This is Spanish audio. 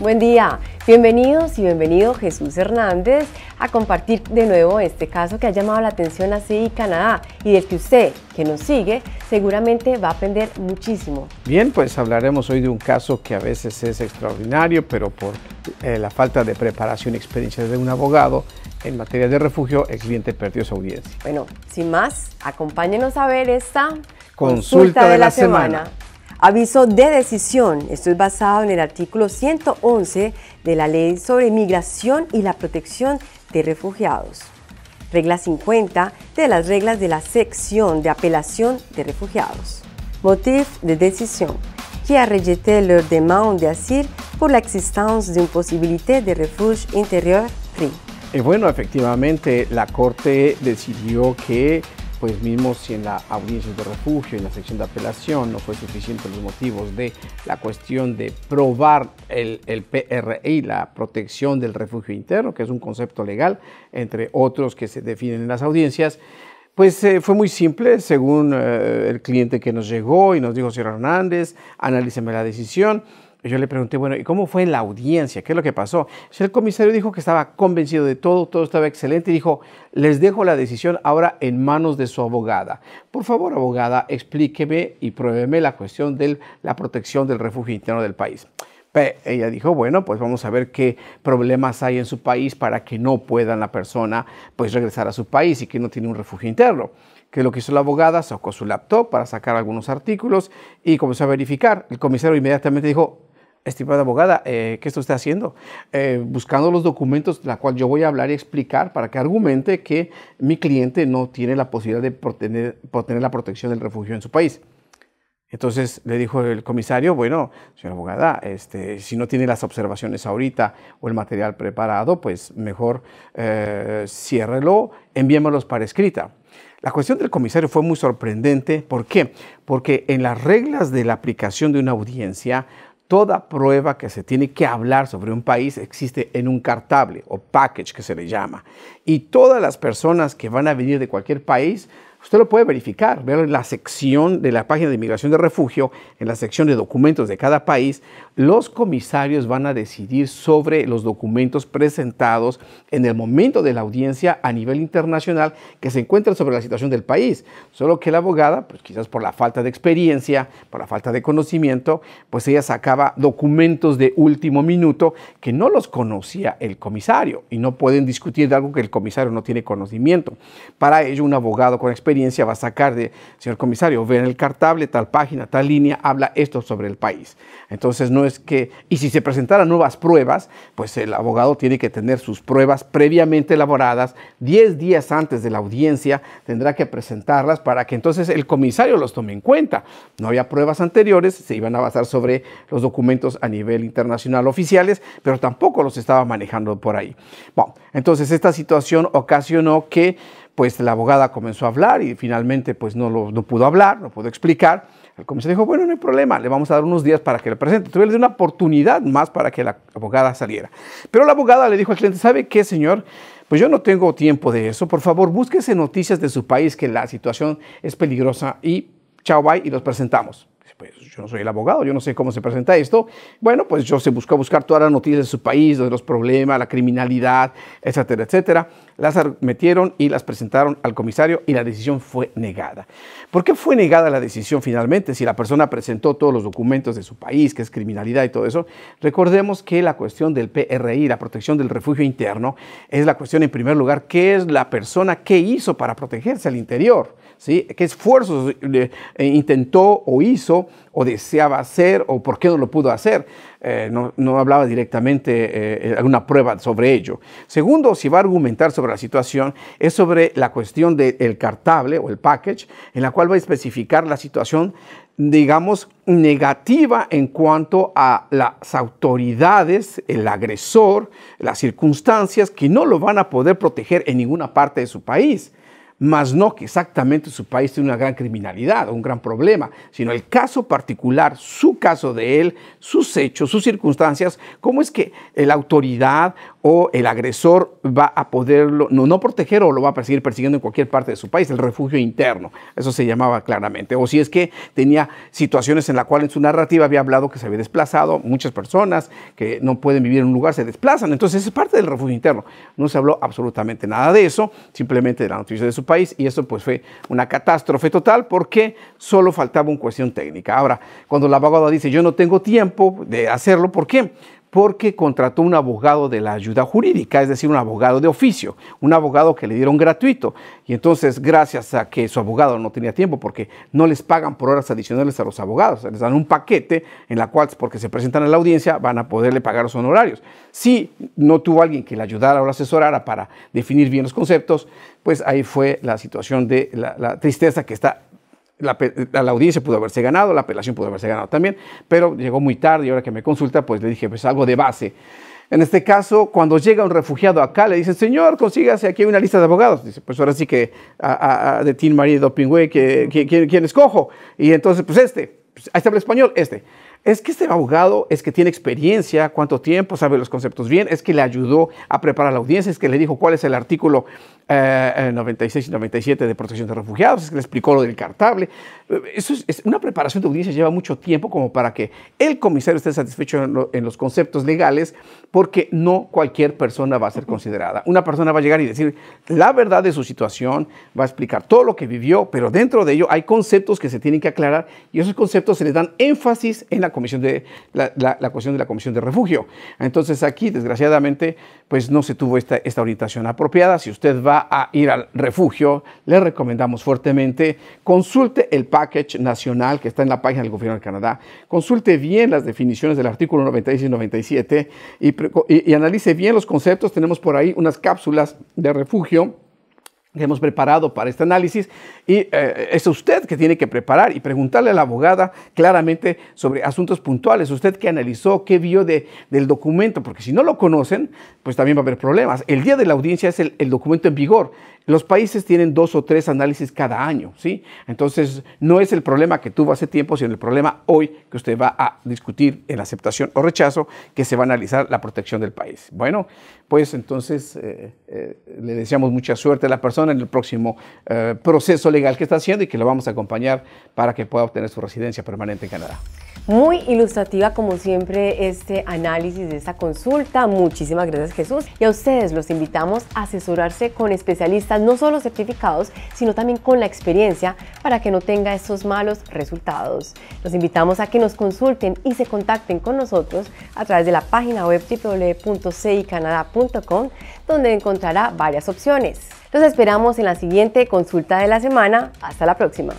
Buen día, bienvenidos y bienvenido Jesús Hernández a compartir de nuevo este caso que ha llamado la atención a CI Canadá y del que usted, que nos sigue, seguramente va a aprender muchísimo. Bien, pues hablaremos hoy de un caso que a veces es extraordinario, pero por eh, la falta de preparación y experiencia de un abogado en materia de refugio, el cliente perdió su audiencia. Bueno, sin más, acompáñenos a ver esta consulta, de, la, semana. Aviso de decisión. Esto es basado en el artículo 111 de la Ley sobre Migración y la Protección de Refugiados. Regla 50 de las reglas de la sección de apelación de refugiados. Motif de decisión qui a rejeté leur demande d'asile por la existencia de una posibilidad de refugio interior free. Y bueno, efectivamente, la Corte decidió que pues mismo si en la audiencia de refugio, en la sección de apelación, no fue suficiente los motivos de la cuestión de probar el, el, PRI, la protección del refugio interno, que es un concepto legal, entre otros que se definen en las audiencias, pues eh, fue muy simple, según eh, el cliente que nos llegó y nos dijo, señor Hernández, analíceme la decisión yo le pregunté, bueno, ¿y cómo fue la audiencia? ¿Qué es lo que pasó? el comisario dijo que estaba convencido de todo, todo estaba excelente y dijo, les dejo la decisión ahora en manos de su abogada. Por favor, abogada, explíqueme y pruébeme la cuestión de la protección del refugio interno del país. ella dijo, bueno, pues vamos a ver qué problemas hay en su país para que no pueda la persona pues regresar a su país y que no tiene un refugio interno que lo que hizo la abogada, sacó su laptop para sacar algunos artículos y comenzó a verificar. El comisario inmediatamente dijo, estimada abogada, eh, ¿qué está usted haciendo? Eh, buscando los documentos, la cual yo voy a hablar y explicar para que argumente que mi cliente no tiene la posibilidad de obtener, tener la protección del refugio en su país. Entonces le dijo el comisario, bueno, señora abogada, este, si no tiene las observaciones ahorita o el material preparado, pues mejor eh, ciérrelo, enviémoslos para escrita. La cuestión del comisario fue muy sorprendente. ¿Por qué? Porque en las reglas de la aplicación de una audiencia Toda prueba que se tiene que hablar sobre un país existe en un cartable o package que se le llama. Y todas las personas que van a venir de cualquier país Usted lo puede verificar, ver en la sección de la página de inmigración de refugio, en la sección de documentos de cada país, los comisarios van a decidir sobre los documentos presentados en el momento de la audiencia a nivel internacional que se encuentran sobre la situación del país. Solo que la abogada, pues quizás por la falta de experiencia, por la falta de conocimiento, pues ella sacaba documentos de último minuto que no los conocía el comisario y no pueden discutir de algo que el comisario no tiene conocimiento. Para ello, un abogado con experiencia experiencia va a sacar de, señor comisario, en el cartable, tal página, tal línea, habla esto sobre el país. Entonces no es que, y si se presentaran nuevas pruebas, pues el abogado tiene que tener sus pruebas previamente elaboradas, 10 días antes de la audiencia tendrá que presentarlas para que entonces el comisario los tome en cuenta. No había pruebas anteriores, se iban a basar sobre los documentos a nivel internacional oficiales, pero tampoco los estaba manejando por ahí. Bueno, entonces esta situación ocasionó que pues la abogada comenzó a hablar y finalmente pues no, lo, no pudo hablar, no pudo explicar. El comisario dijo, bueno, no hay problema, le vamos a dar unos días para que le presente. Tuve una oportunidad más para que la abogada saliera. Pero la abogada le dijo al cliente, ¿sabe qué, señor? Pues yo no tengo tiempo de eso. Por favor, búsquese noticias de su país que la situación es peligrosa y chao, bye, y los presentamos. Pues yo no soy el abogado, yo no sé cómo se presenta esto. Bueno, pues yo se buscó buscar todas las noticias de su país, de los problemas, la criminalidad, etcétera, etcétera las metieron y las presentaron al comisario y la decisión fue negada. ¿Por qué fue negada la decisión finalmente si la persona presentó todos los documentos de su país, que es criminalidad y todo eso? Recordemos que la cuestión del PRI, la protección del refugio interno, es la cuestión en primer lugar, ¿qué es la persona que hizo para protegerse al interior? ¿Sí? ¿Qué esfuerzos eh, intentó o hizo o deseaba hacer o por qué no lo pudo hacer? Eh, no, hablaba directamente eh, eh, alguna prueba sobre ello. Segundo, si va a argumentar sobre la situación, es sobre la cuestión del cartable o el package, en la cual va a especificar la situación digamos, negativa en cuanto a las autoridades, el agresor, las circunstancias que no lo van a poder proteger en ninguna parte de su país más no que exactamente su país tiene una gran criminalidad o un gran problema, sino el caso particular, su caso de él, sus hechos, sus circunstancias, cómo es que la autoridad o el agresor va a poderlo, no, no proteger o lo va a perseguir persiguiendo en cualquier parte de su país, el refugio interno, eso se llamaba claramente, o si es que tenía situaciones en la cual en su narrativa había hablado que se había desplazado, muchas personas que no pueden vivir en un lugar se desplazan, entonces es parte del refugio interno, no se habló absolutamente nada de eso, simplemente de la noticia de su país y eso pues fue una catástrofe total porque solo faltaba una cuestión técnica. Ahora, cuando la abogada dice yo no tengo tiempo de hacerlo, ¿por qué? porque contrató un abogado de la ayuda jurídica, es decir, un abogado de oficio, un abogado que le dieron gratuito. Y entonces, gracias a que su abogado no tenía tiempo, porque no les pagan por horas adicionales a los abogados, les dan un paquete en la cual, porque se presentan a la audiencia, van a poderle pagar los honorarios. Si no tuvo alguien que le ayudara o le asesorara para definir bien los conceptos, pues ahí fue la situación de la, la tristeza que está la, audiencia pudo haberse ganado, la apelación pudo haberse ganado también, pero llegó muy tarde y ahora que me consulta, pues le dije, pues algo de base. En este caso, cuando llega un refugiado acá, le dice, señor, consígase aquí una lista de abogados. Dice, pues ahora sí que a, de Tim Marie Dopingway, ¿quién, ¿quién escojo? Y entonces, pues este, pues, ahí está el español, este es que este abogado es que tiene experiencia, cuánto tiempo, sabe los conceptos bien, es que le ayudó a preparar la audiencia, es que le dijo cuál es el artículo 96 eh, eh, y 97 de protección de refugiados, es que le explicó lo del cartable. Eso es, una preparación de audiencia lleva mucho tiempo como para que el comisario esté satisfecho en, los conceptos legales, porque no cualquier persona va a ser considerada. Una persona va a llegar y decir la verdad de su situación, va a explicar todo lo que vivió, pero dentro de ello hay conceptos que se tienen que aclarar y esos conceptos se le dan énfasis en la comisión de, la, cuestión de la Comisión de Refugio. Entonces aquí, desgraciadamente, pues no se tuvo esta, esta orientación apropiada. Si usted va a ir al refugio, le recomendamos fuertemente, consulte el package nacional que está en la página del Gobierno de Canadá, consulte bien las definiciones del artículo 96 y 97 y analice bien los conceptos. Tenemos por ahí unas cápsulas de refugio que hemos preparado para este análisis y eh, es usted que tiene que preparar y preguntarle a la abogada claramente sobre asuntos puntuales, usted que analizó, qué vio del documento, porque si no lo conocen, pues también va a haber problemas. El día de la audiencia es el, el documento en vigor. Los países tienen dos o tres análisis cada año, ¿sí? Entonces, no es el problema que tuvo hace tiempo, sino el problema hoy que usted va a discutir en aceptación o rechazo que se va a analizar la protección del país. Bueno, pues entonces eh, eh, le deseamos mucha suerte a la persona en el próximo eh, proceso legal que está haciendo y que lo vamos a acompañar para que pueda obtener su residencia permanente en Canadá. Muy ilustrativa como siempre este análisis de esta consulta. Muchísimas gracias Jesús. Y a ustedes los invitamos a asesorarse con especialistas no solo certificados, sino también con la experiencia para que no tenga esos malos resultados. Los invitamos a que nos consulten y se contacten con nosotros a través de la página web www.cicanada.com donde encontrará varias opciones. Los esperamos en la siguiente consulta de la semana. Hasta la próxima.